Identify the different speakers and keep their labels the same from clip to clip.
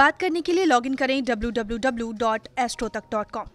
Speaker 1: बात करने के लिए लॉगिन करें www.astrotak.com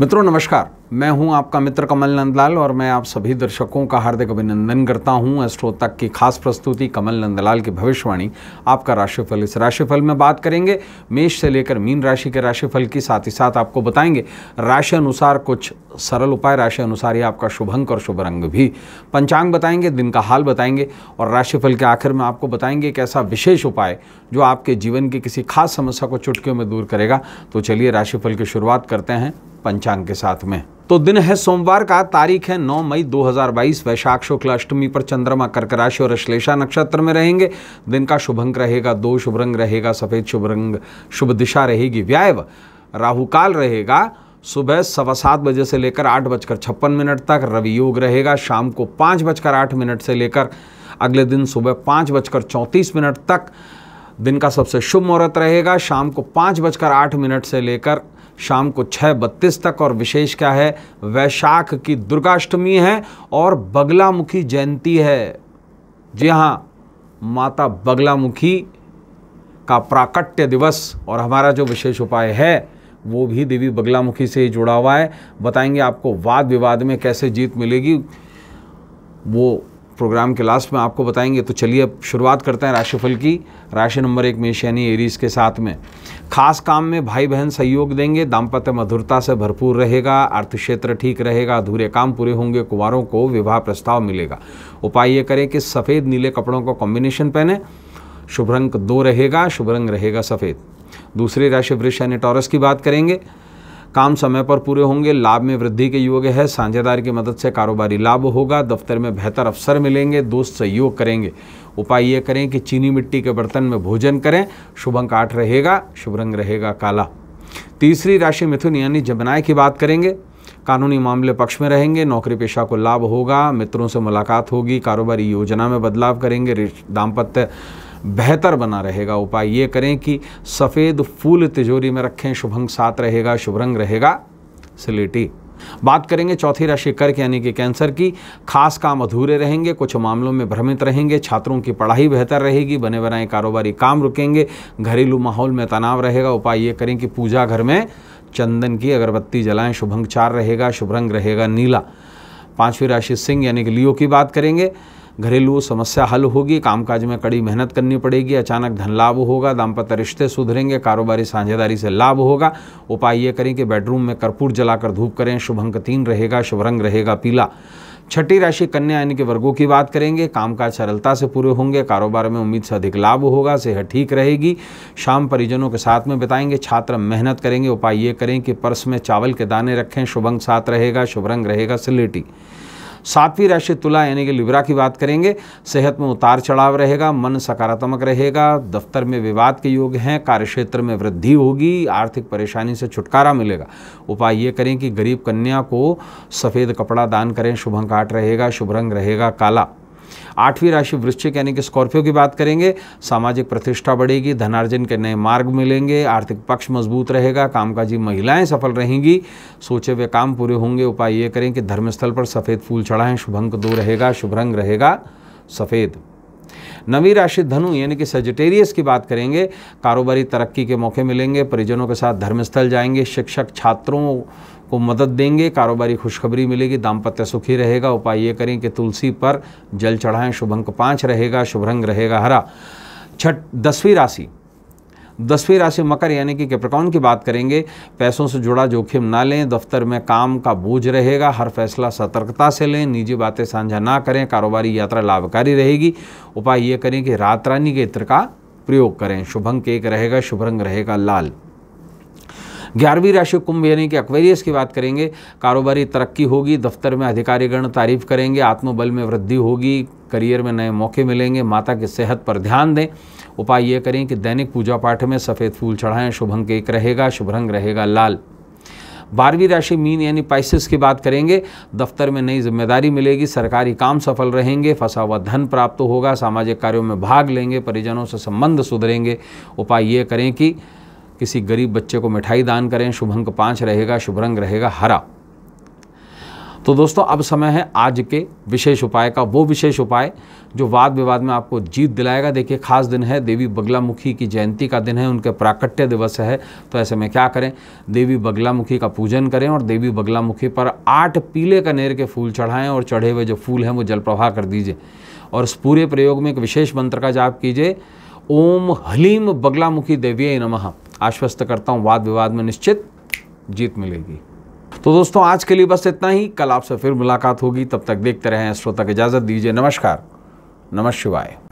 Speaker 1: मित्रों नमस्कार मैं हूं आपका मित्र कमल नंदलाल और मैं आप सभी दर्शकों का हार्दिक अभिनंदन करता हूं एस्ट्रो तक की खास प्रस्तुति कमल नंदलाल की भविष्यवाणी आपका राशिफल इस राशिफल में बात करेंगे मेष से लेकर मीन राशि के राशिफल की साथ ही साथ आपको बताएंगे राशि अनुसार कुछ सरल उपाय राशि अनुसार ही आपका शुभ अंक और शुभ रंग भी पंचांग बताएंगे दिन का हाल बताएंगे और राशिफल के आखिर में आपको बताएंगे एक ऐसा विशेष उपाय जो आपके जीवन की किसी खास समस्या को चुटकियों में दूर करेगा तो चलिए राशिफल की शुरुआत करते हैं पंचांग के साथ में तो दिन है सोमवार का तारीख है 9 मई 2022 वैशाख शुक्ल अष्टमी पर चंद्रमा कर्क राशि और अश्लेषा नक्षत्र में रहेंगे दिन का शुभ अंक रहेगा दो शुभ रंग रहेगा सफेद शुभ रंग शुभ दिशा रहेगी व्याय राहु काल रहेगा सुबह सवा सात बजे से लेकर आठ बजकर छप्पन मिनट तक रवि योग रहेगा शाम को पाँच बजकर आठ मिनट से लेकर अगले दिन सुबह पाँच बजकर चौंतीस मिनट तक दिन का सबसे शुभ मुहूर्त रहेगा शाम को पाँच बजकर आठ मिनट से लेकर शाम को छः बत्तीस तक और विशेष क्या है वैशाख की दुर्गाष्टमी है और बगलामुखी जयंती है जी हाँ माता बगलामुखी का प्राकट्य दिवस और हमारा जो विशेष उपाय है वो भी देवी बगलामुखी से ही जुड़ा हुआ है बताएंगे आपको वाद विवाद में कैसे जीत मिलेगी वो प्रोग्राम के लास्ट में आपको बताएंगे तो चलिए अब शुरुआत करते हैं राशिफल की राशि नंबर एक मेष यानी एरीज के साथ में खास काम में भाई बहन सहयोग देंगे दाम्पत्य मधुरता से भरपूर रहेगा अर्थ क्षेत्र ठीक रहेगा अधूरे काम पूरे होंगे कुमारों को विवाह प्रस्ताव मिलेगा उपाय ये करें कि सफ़ेद नीले कपड़ों का कॉम्बिनेशन पहने शुभ रंग दो रहेगा शुभ रंग रहेगा सफ़ेद दूसरी राशि वृक्ष यानी टॉरस की बात करेंगे काम समय पर पूरे होंगे लाभ में वृद्धि के योग है साझेदार की मदद से कारोबारी लाभ होगा दफ्तर में बेहतर अवसर मिलेंगे दोस्त सहयोग करेंगे उपाय ये करें कि चीनी मिट्टी के बर्तन में भोजन करें शुभ अंक आठ रहेगा शुभ रंग रहेगा काला तीसरी राशि मिथुन यानी जमनाय की बात करेंगे कानूनी मामले पक्ष में रहेंगे नौकरी पेशा को लाभ होगा मित्रों से मुलाकात होगी कारोबारी योजना में बदलाव करेंगे दाम्पत्य बेहतर बना रहेगा उपाय ये करें कि सफ़ेद फूल तिजोरी में रखें शुभंग सात रहेगा शुभ रंग रहेगा सिलेटी बात करेंगे चौथी राशि कर्क यानी कि कैंसर की खास काम अधूरे रहेंगे कुछ मामलों में भ्रमित रहेंगे छात्रों की पढ़ाई बेहतर रहेगी बने बनाए कारोबारी काम रुकेंगे घरेलू माहौल में तनाव रहेगा उपाय ये करें कि पूजा घर में चंदन की अगरबत्ती जलाएं शुभंग चार रहेगा शुभ रंग रहेगा नीला पांचवी राशि सिंह यानी कि लियो की बात करेंगे घरेलू समस्या हल होगी कामकाज में कड़ी मेहनत करनी पड़ेगी अचानक धन लाभ होगा दाम्पत्य रिश्ते सुधरेंगे कारोबारी साझेदारी से लाभ होगा उपाय ये करें कि बेडरूम में कर्पूर जलाकर धूप करें शुभ अंक तीन रहेगा शुभ रंग रहेगा पीला छठी राशि कन्या यानी कि वर्गों की बात करेंगे कामकाज सरलता से पूरे होंगे कारोबार में उम्मीद से अधिक लाभ होगा सेहत ठीक रहेगी शाम परिजनों के साथ में बिताएंगे छात्र मेहनत करेंगे उपाय ये करें कि पर्स में चावल के दाने रखें शुभ अंक साथ रहेगा शुभ रंग रहेगा सिलेटी सातवीं राशि तुला यानी कि लिब्रा की बात करेंगे सेहत में उतार चढ़ाव रहेगा मन सकारात्मक रहेगा दफ्तर में विवाद के योग हैं कार्यक्षेत्र में वृद्धि होगी आर्थिक परेशानी से छुटकारा मिलेगा उपाय ये करें कि गरीब कन्या को सफ़ेद कपड़ा दान करें शुभंकाट रहेगा शुभ रंग रहेगा काला आठवीं राशि वृश्चिक यानी कि स्कॉर्पियो की बात करेंगे सामाजिक प्रतिष्ठा बढ़ेगी धनार्जन के नए मार्ग मिलेंगे आर्थिक पक्ष मजबूत रहेगा कामकाजी महिलाएं सफल रहेंगी सोचे हुए काम पूरे होंगे उपाय ये करें कि धर्मस्थल पर सफ़ेद फूल चढ़ाएं शुभ अंक दो रहेगा शुभ रंग रहेगा सफ़ेद नवी राशि धनु यानी कि सेजिटेरियस की बात करेंगे कारोबारी तरक्की के मौके मिलेंगे परिजनों के साथ धर्मस्थल जाएंगे शिक्षक छात्रों को मदद देंगे कारोबारी खुशखबरी मिलेगी दाम्पत्य सुखी रहेगा उपाय ये करें कि तुलसी पर जल चढ़ाएं शुभ अंक पाँच रहेगा शुभ रंग रहेगा हरा छठ दसवीं राशि दसवीं राशि मकर यानी कि कैप्रिकॉन की बात करेंगे पैसों से जुड़ा जोखिम ना लें दफ्तर में काम का बोझ रहेगा हर फैसला सतर्कता से लें निजी बातें साझा ना करें कारोबारी यात्रा लाभकारी रहेगी उपाय ये करें कि रात रानी के इत्र का प्रयोग करें शुभ अंक एक रहेगा शुभ रंग रहेगा लाल ग्यारहवीं राशि कुंभ यानी कि अक्वेरियस की बात करेंगे कारोबारी तरक्की होगी दफ्तर में अधिकारीगण तारीफ करेंगे आत्मबल में वृद्धि होगी करियर में नए मौके मिलेंगे माता की सेहत पर ध्यान दें उपाय ये करें कि दैनिक पूजा पाठ में सफ़ेद फूल चढ़ाएं शुभ अंक एक रहेगा शुभ रंग रहेगा लाल बारहवीं राशि मीन यानी पाइसिस की बात करेंगे दफ्तर में नई जिम्मेदारी मिलेगी सरकारी काम सफल रहेंगे फंसा हुआ धन प्राप्त होगा सामाजिक कार्यों में भाग लेंगे परिजनों से संबंध सुधरेंगे उपाय ये करें कि किसी गरीब बच्चे को मिठाई दान करें शुभ अंक पाँच रहेगा शुभ रंग रहेगा हरा तो दोस्तों अब समय है आज के विशेष उपाय का वो विशेष उपाय जो वाद विवाद में आपको जीत दिलाएगा देखिए खास दिन है देवी बगलामुखी की जयंती का दिन है उनके प्राकट्य दिवस है तो ऐसे में क्या करें देवी बगलामुखी का पूजन करें और देवी बगलामुखी पर आठ पीले कनेर के फूल चढ़ाएं और चढ़े हुए जो फूल हैं वो जल प्रवाह कर दीजिए और इस पूरे प्रयोग में एक विशेष मंत्र का जाप कीजिए ओम हलीम बगलामुखी देवी नमः आश्वस्त करता हूँ वाद विवाद में निश्चित जीत मिलेगी तो दोस्तों आज के लिए बस इतना ही कल आपसे फिर मुलाकात होगी तब तक देखते रहें श्रोता इजाज़त दीजिए नमस्कार नमः शिवाय